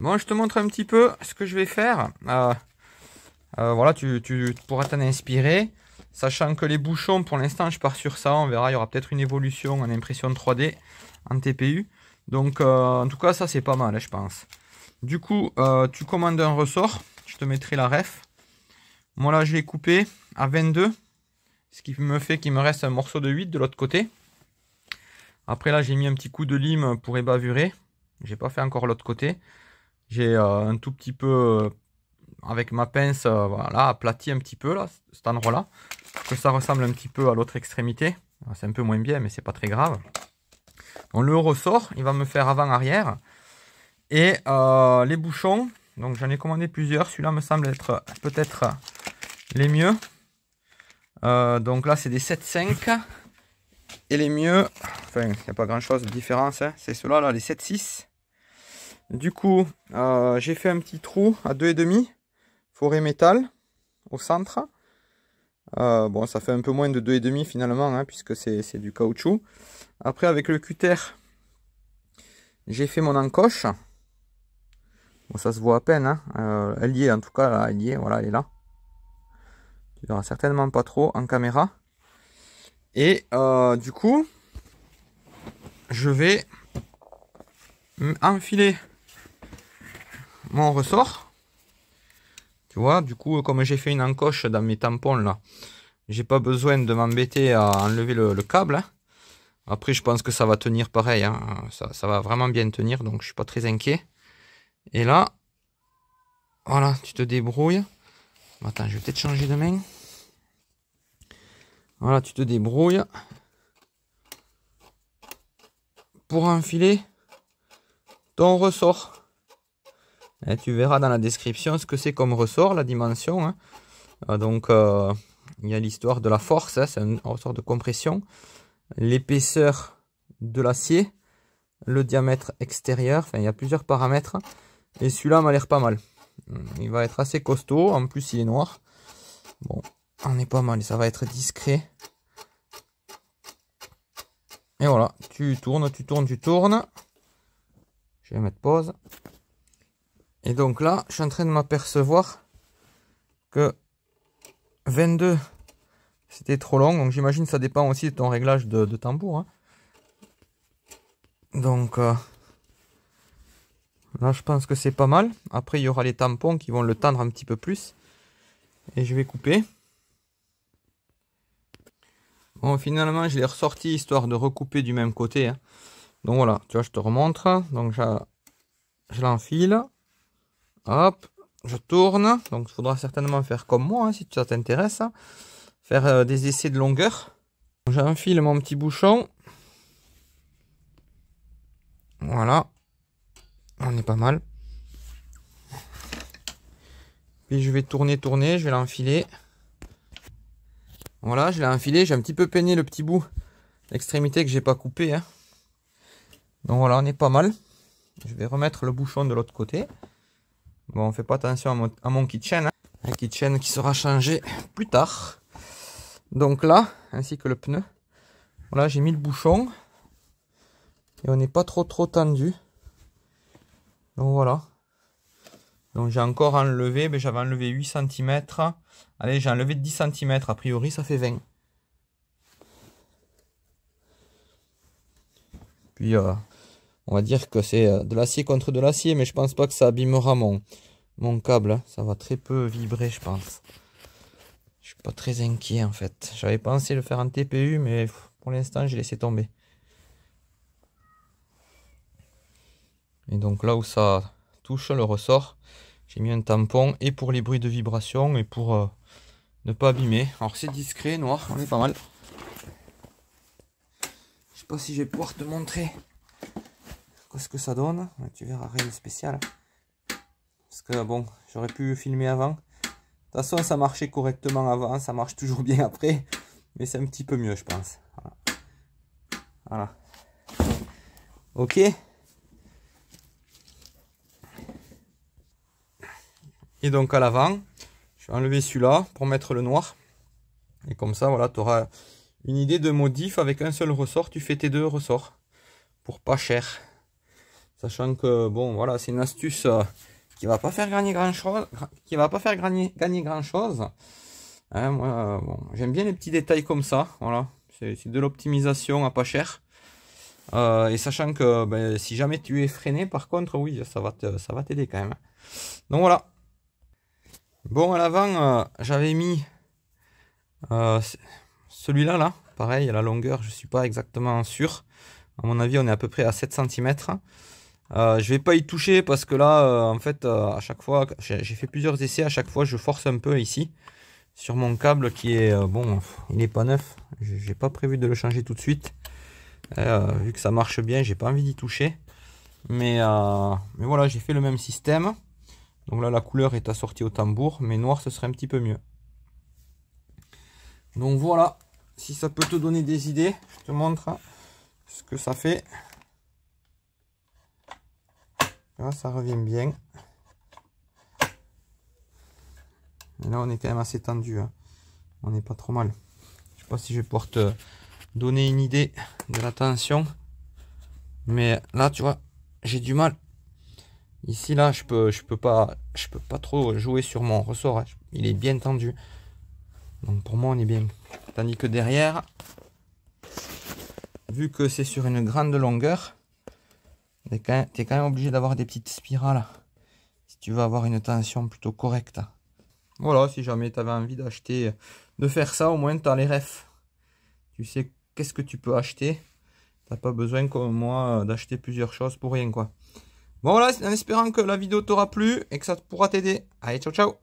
Bon, je te montre un petit peu ce que je vais faire. Euh, euh, voilà, tu, pourras t'en inspirer. Sachant que les bouchons, pour l'instant, je pars sur ça. On verra, il y aura peut-être une évolution en impression 3D, en TPU. Donc, euh, en tout cas, ça, c'est pas mal, je pense. Du coup, tu commandes un ressort. Je te mettrai la ref. Moi, là, je l'ai coupé à 22. Ce qui me fait qu'il me reste un morceau de 8 de l'autre côté. Après, là, j'ai mis un petit coup de lime pour ébavurer. n'ai pas fait encore l'autre côté j'ai euh, un tout petit peu, euh, avec ma pince, euh, voilà, aplati un petit peu là, cet endroit-là, que ça ressemble un petit peu à l'autre extrémité. Ah, c'est un peu moins bien, mais c'est pas très grave. on le ressort, il va me faire avant-arrière. Et les bouchons, donc j'en ai commandé plusieurs. Celui-là me semble être peut-être les mieux. donc là, c'est des 7.5. Et les mieux, enfin, il n'y a pas grand-chose de différence. Hein. C'est ceux là, les 7.6. Du coup, euh, j'ai fait un petit trou à et demi. forêt métal, au centre. Euh, bon, ça fait un peu moins de et demi finalement, hein, puisque c'est du caoutchouc. Après, avec le cutter, j'ai fait mon encoche. Bon, ça se voit à peine. Hein. Euh, elle y est, en tout cas, là, elle y est, voilà, elle est là. Tu verras certainement pas trop en caméra. Et du coup, je vais enfiler mon ressort. Tu vois, du coup, comme j'ai fait une encoche dans mes tampons là, j'ai pas besoin de m'embêter à enlever le, câble. Hein. Après, je pense que ça va tenir pareil. Hein. Ça, ça, va vraiment bien tenir, donc je suis pas très inquiet. Et là, voilà, tu te débrouilles. Attends, je vais peut-être changer de main. Voilà, tu te débrouilles pour enfiler ton ressort. Hein, tu verras dans la description ce que c'est comme ressort, la dimension. Hein. Euh, donc, euh, il y a l'histoire de la force, hein, c'est un ressort de compression. L'épaisseur de l'acier, le diamètre extérieur, enfin, il y a plusieurs paramètres. Et celui-là m'a l'air pas mal. Hmm, il va être assez costaud, en plus il est noir. Bon, on est pas mal, ça va être discret. Et voilà, tu tournes, tu tournes, tu tournes. Je vais mettre pause. Et donc là, je suis en train de m'apercevoir que 22, c'était trop long. Donc j'imagine ça dépend aussi de ton réglage de, tambour. Hein. Donc euh, là, je pense que c'est pas mal. Après, il y aura les tampons qui vont le tendre un petit peu plus. Et je vais couper. Bon, finalement, je l'ai ressorti histoire de recouper du même côté. Hein. Donc voilà, tu vois, je te remontre. Donc je l'enfile. Hop, je tourne. Donc, il faudra certainement faire comme moi, hein, si ça t'intéresse. Faire euh, des essais de longueur. J'enfile mon petit bouchon. Voilà. On est pas mal. Puis je vais tourner, tourner, je vais l'enfiler. Voilà, je l'ai enfilé. J'ai un petit peu peigné le petit bout, l'extrémité que j'ai pas coupé. Hein. Donc voilà, on est pas mal. Je vais remettre le bouchon de l'autre côté. Bon, on fait pas attention à mon, kit mon Un Hein. Un kitchen qui sera changé plus tard. Donc là, ainsi que le pneu. Voilà, j'ai mis le bouchon. Et on n'est pas trop trop tendu. Donc voilà. Donc j'ai encore enlevé, mais ben, j'avais enlevé 8 cm. Allez, j'ai enlevé 10 cm. A priori, ça fait 20. Puis euh, on va dire que c'est euh, de l'acier contre de l'acier, mais je pense pas que ça abîmera mon, mon câble. Hein. Ça va très peu vibrer, je pense. Je suis pas très inquiet en fait. J'avais pensé le faire en TPU, mais pour l'instant, j'ai laissé tomber. Et donc là où ça touche le ressort, j'ai mis un tampon et pour les bruits de vibration et pour euh, ne pas abîmer. Alors c'est discret, noir, on est pas mal. Je sais pas si je vais pouvoir te montrer quest ce que ça donne. Tu verras, rien de spécial. Parce que bon, j'aurais pu filmer avant. De toute façon, ça marchait correctement avant, ça marche toujours bien après. Mais c'est un petit peu mieux, je pense. Voilà. voilà. Ok. Et donc à l'avant, je vais enlever celui-là pour mettre le noir. Et comme ça, voilà, tu auras une idée de modif avec un seul ressort. Tu fais tes deux ressorts pour pas cher. Sachant que, bon, voilà, c'est une astuce euh, qui va pas faire gagner grand chose, qui va pas faire gagner, grand chose. Hein, euh, j'aime bien les petits détails comme ça, voilà. C'est de l'optimisation à pas cher. Euh, et sachant que ben, si jamais tu es freiné, par contre, oui, ça va ça va t'aider quand même. Donc voilà. Bon, à l'avant, j'avais mis celui-là, là. Pareil, à la longueur, je suis pas exactement sûr. À mon avis, on est à peu près à 7 cm. Euh, je ne vais pas y toucher parce que là, euh, en fait, euh, à chaque fois, j'ai fait plusieurs essais, à chaque fois, je force un peu ici sur mon câble qui est bon, il n'est pas neuf. J'ai pas prévu de le changer tout de suite. vu que ça marche bien, j'ai pas envie d'y toucher. mais voilà, j'ai fait le même système. Donc là, la couleur est assortie au tambour, mais noir, ce serait un petit peu mieux. Donc voilà, si ça peut te donner des idées, je te montre ce que ça fait. Ah, ça revient bien. Et là, on est quand même assez tendu. Hein. On n'est pas trop mal. Je sais pas si je vais pouvoir te donner une idée de la tension. Mais là, tu vois, j'ai du mal. Ici, là, je peux, je peux pas, je peux pas trop jouer sur mon ressort. Hein. Il est bien tendu. Donc pour moi, on est bien. Tandis que derrière, vu que c'est sur une grande longueur, T'es es quand, même obligé d'avoir des petites spirales si tu veux avoir une tension plutôt correcte. Voilà, si jamais tu avais envie d'acheter, de faire ça, au moins tu as les refs. Tu sais qu'est-ce que tu peux acheter. T'as pas besoin, comme moi, d'acheter plusieurs choses pour rien, quoi. Bon, voilà, en espérant que la vidéo t'aura plu et que ça pourra t'aider. Allez, ciao, ciao